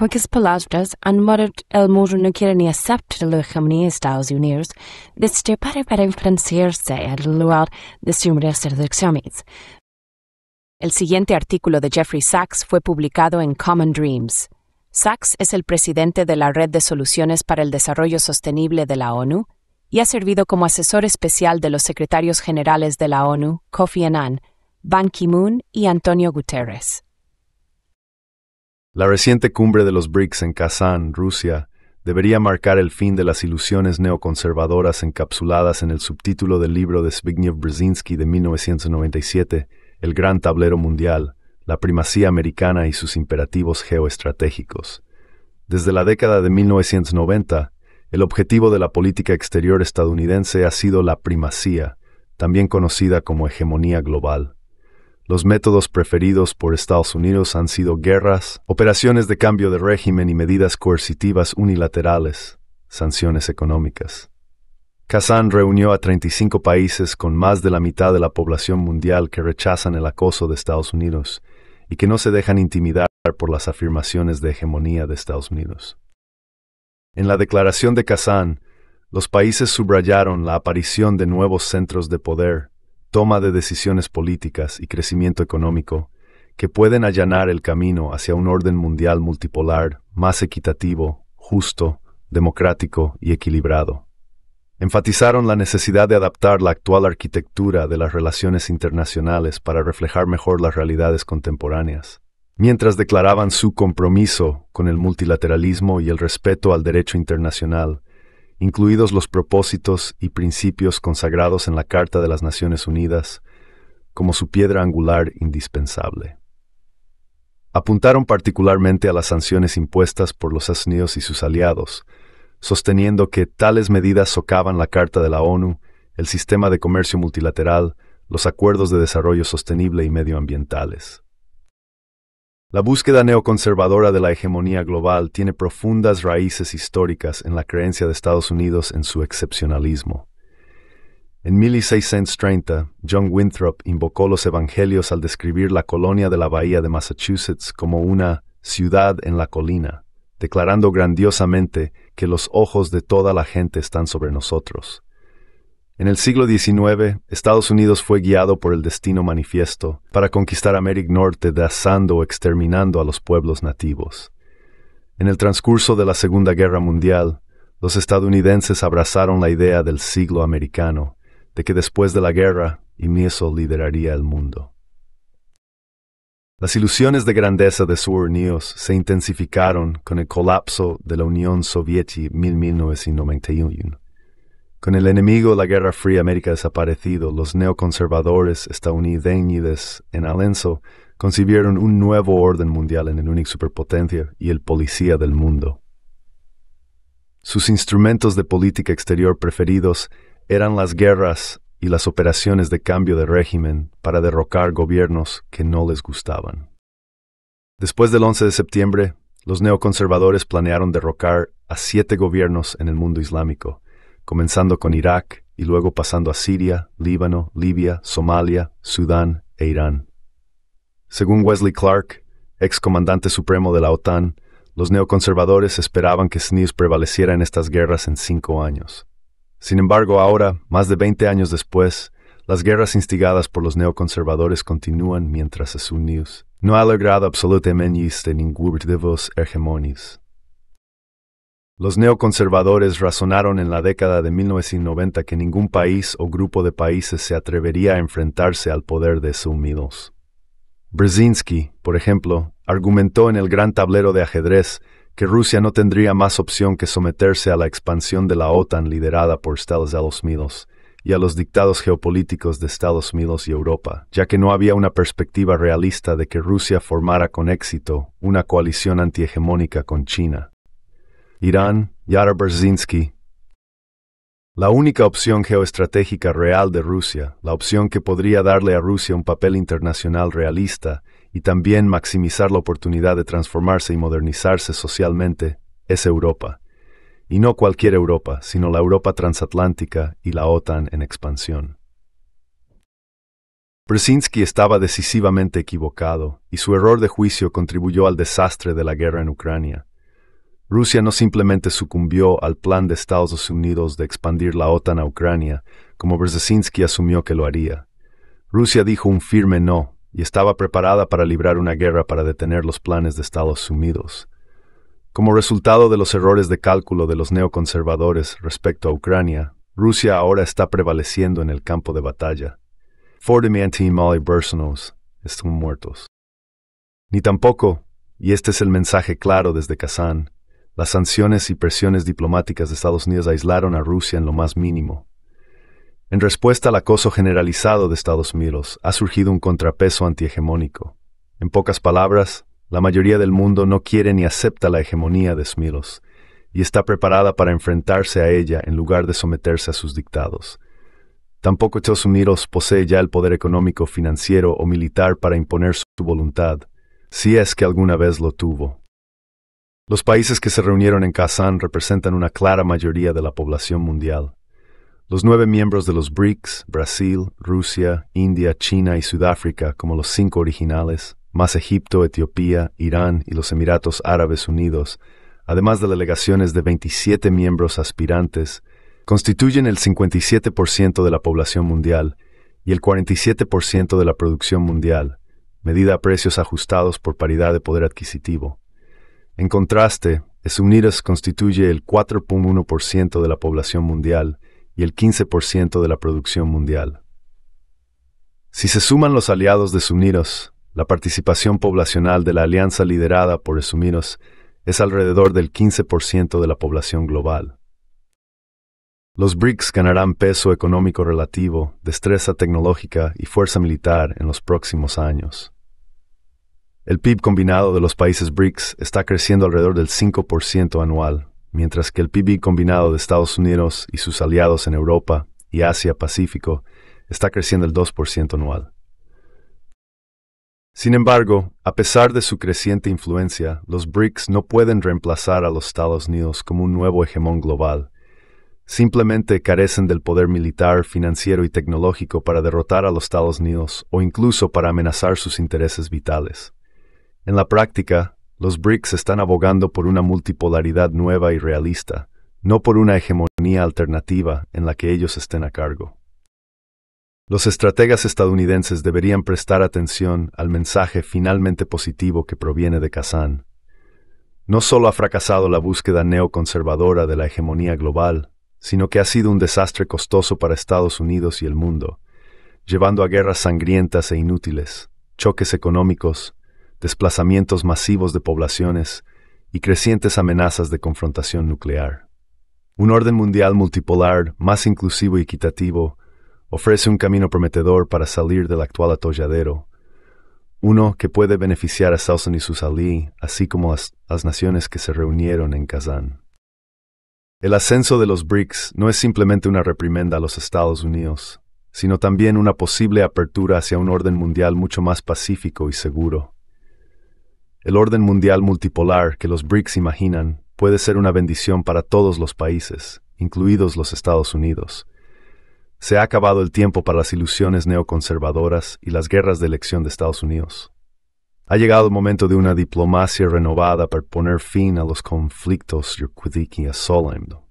el de El siguiente artículo de Jeffrey Sachs fue publicado en Common Dreams. Sachs es el presidente de la Red de Soluciones para el Desarrollo Sostenible de la ONU y ha servido como asesor especial de los secretarios generales de la ONU, Kofi Annan, Ban Ki-moon y Antonio Guterres. La reciente cumbre de los BRICS en Kazán, Rusia, debería marcar el fin de las ilusiones neoconservadoras encapsuladas en el subtítulo del libro de Zbigniew Brzezinski de 1997, El Gran Tablero Mundial, la primacía americana y sus imperativos geoestratégicos. Desde la década de 1990, el objetivo de la política exterior estadounidense ha sido la primacía, también conocida como hegemonía global. Los métodos preferidos por Estados Unidos han sido guerras, operaciones de cambio de régimen y medidas coercitivas unilaterales, sanciones económicas. Kazán reunió a 35 países con más de la mitad de la población mundial que rechazan el acoso de Estados Unidos y que no se dejan intimidar por las afirmaciones de hegemonía de Estados Unidos. En la declaración de Kazán, los países subrayaron la aparición de nuevos centros de poder, toma de decisiones políticas y crecimiento económico que pueden allanar el camino hacia un orden mundial multipolar más equitativo, justo, democrático y equilibrado. Enfatizaron la necesidad de adaptar la actual arquitectura de las relaciones internacionales para reflejar mejor las realidades contemporáneas, mientras declaraban su compromiso con el multilateralismo y el respeto al derecho internacional, incluidos los propósitos y principios consagrados en la Carta de las Naciones Unidas, como su piedra angular indispensable. Apuntaron particularmente a las sanciones impuestas por los asnios y sus aliados, sosteniendo que tales medidas socavan la Carta de la ONU, el sistema de comercio multilateral, los acuerdos de desarrollo sostenible y medioambientales. La búsqueda neoconservadora de la hegemonía global tiene profundas raíces históricas en la creencia de Estados Unidos en su excepcionalismo. En 1630, John Winthrop invocó los evangelios al describir la colonia de la bahía de Massachusetts como una ciudad en la colina, declarando grandiosamente que los ojos de toda la gente están sobre nosotros. En el siglo XIX, Estados Unidos fue guiado por el destino manifiesto para conquistar América Norte dazando o exterminando a los pueblos nativos. En el transcurso de la Segunda Guerra Mundial, los estadounidenses abrazaron la idea del siglo americano, de que después de la guerra, Imieso lideraría el mundo. Las ilusiones de grandeza de sus unidos se intensificaron con el colapso de la Unión Soviética en 1991 con el enemigo la Guerra Fría América desaparecido, los neoconservadores estadounidenses en Alenso concibieron un nuevo orden mundial en el único superpotencia y el policía del mundo. Sus instrumentos de política exterior preferidos eran las guerras y las operaciones de cambio de régimen para derrocar gobiernos que no les gustaban. Después del 11 de septiembre, los neoconservadores planearon derrocar a siete gobiernos en el mundo islámico, comenzando con Irak y luego pasando a Siria, Líbano, Libia, Somalia, Sudán e Irán. Según Wesley Clark, ex comandante supremo de la OTAN, los neoconservadores esperaban que SNIUS prevaleciera en estas guerras en cinco años. Sin embargo, ahora, más de 20 años después, las guerras instigadas por los neoconservadores continúan mientras SNIUS no ha logrado absolutamente ningún de hegemonis. Los neoconservadores razonaron en la década de 1990 que ningún país o grupo de países se atrevería a enfrentarse al poder de sumidos. Brzezinski, por ejemplo, argumentó en el gran tablero de ajedrez que Rusia no tendría más opción que someterse a la expansión de la OTAN liderada por Estados Unidos y a los dictados geopolíticos de Estados Unidos y Europa, ya que no había una perspectiva realista de que Rusia formara con éxito una coalición antihegemónica con China. Irán, Yara Brzezinski. La única opción geoestratégica real de Rusia, la opción que podría darle a Rusia un papel internacional realista y también maximizar la oportunidad de transformarse y modernizarse socialmente, es Europa. Y no cualquier Europa, sino la Europa transatlántica y la OTAN en expansión. Brzezinski estaba decisivamente equivocado, y su error de juicio contribuyó al desastre de la guerra en Ucrania. Rusia no simplemente sucumbió al plan de Estados Unidos de expandir la OTAN a Ucrania, como Brzezinski asumió que lo haría. Rusia dijo un firme no y estaba preparada para librar una guerra para detener los planes de Estados Unidos. Como resultado de los errores de cálculo de los neoconservadores respecto a Ucrania, Rusia ahora está prevaleciendo en el campo de batalla. Fortemente y Molly están muertos. Ni tampoco, y este es el mensaje claro desde Kazán, las sanciones y presiones diplomáticas de Estados Unidos aislaron a Rusia en lo más mínimo. En respuesta al acoso generalizado de Estados Unidos, ha surgido un contrapeso antihegemónico. En pocas palabras, la mayoría del mundo no quiere ni acepta la hegemonía de Smilos y está preparada para enfrentarse a ella en lugar de someterse a sus dictados. Tampoco Estados Unidos posee ya el poder económico, financiero o militar para imponer su voluntad, si es que alguna vez lo tuvo. Los países que se reunieron en Kazán representan una clara mayoría de la población mundial. Los nueve miembros de los BRICS, Brasil, Rusia, India, China y Sudáfrica, como los cinco originales, más Egipto, Etiopía, Irán y los Emiratos Árabes Unidos, además de delegaciones de 27 miembros aspirantes, constituyen el 57% de la población mundial y el 47% de la producción mundial, medida a precios ajustados por paridad de poder adquisitivo. En contraste, Unidos constituye el 4.1% de la población mundial y el 15% de la producción mundial. Si se suman los aliados de Esumiros, la participación poblacional de la alianza liderada por Esumiros es alrededor del 15% de la población global. Los BRICS ganarán peso económico relativo, destreza tecnológica y fuerza militar en los próximos años. El PIB combinado de los países BRICS está creciendo alrededor del 5% anual, mientras que el PIB combinado de Estados Unidos y sus aliados en Europa y Asia-Pacífico está creciendo el 2% anual. Sin embargo, a pesar de su creciente influencia, los BRICS no pueden reemplazar a los Estados Unidos como un nuevo hegemón global. Simplemente carecen del poder militar, financiero y tecnológico para derrotar a los Estados Unidos o incluso para amenazar sus intereses vitales. En la práctica, los BRICS están abogando por una multipolaridad nueva y realista, no por una hegemonía alternativa en la que ellos estén a cargo. Los estrategas estadounidenses deberían prestar atención al mensaje finalmente positivo que proviene de Kazán. No solo ha fracasado la búsqueda neoconservadora de la hegemonía global, sino que ha sido un desastre costoso para Estados Unidos y el mundo, llevando a guerras sangrientas e inútiles, choques económicos, desplazamientos masivos de poblaciones y crecientes amenazas de confrontación nuclear. Un orden mundial multipolar más inclusivo y equitativo ofrece un camino prometedor para salir del actual atolladero, uno que puede beneficiar a Sausan y sus así como a las naciones que se reunieron en Kazán. El ascenso de los BRICS no es simplemente una reprimenda a los Estados Unidos, sino también una posible apertura hacia un orden mundial mucho más pacífico y seguro. El orden mundial multipolar que los BRICS imaginan puede ser una bendición para todos los países, incluidos los Estados Unidos. Se ha acabado el tiempo para las ilusiones neoconservadoras y las guerras de elección de Estados Unidos. Ha llegado el momento de una diplomacia renovada para poner fin a los conflictos a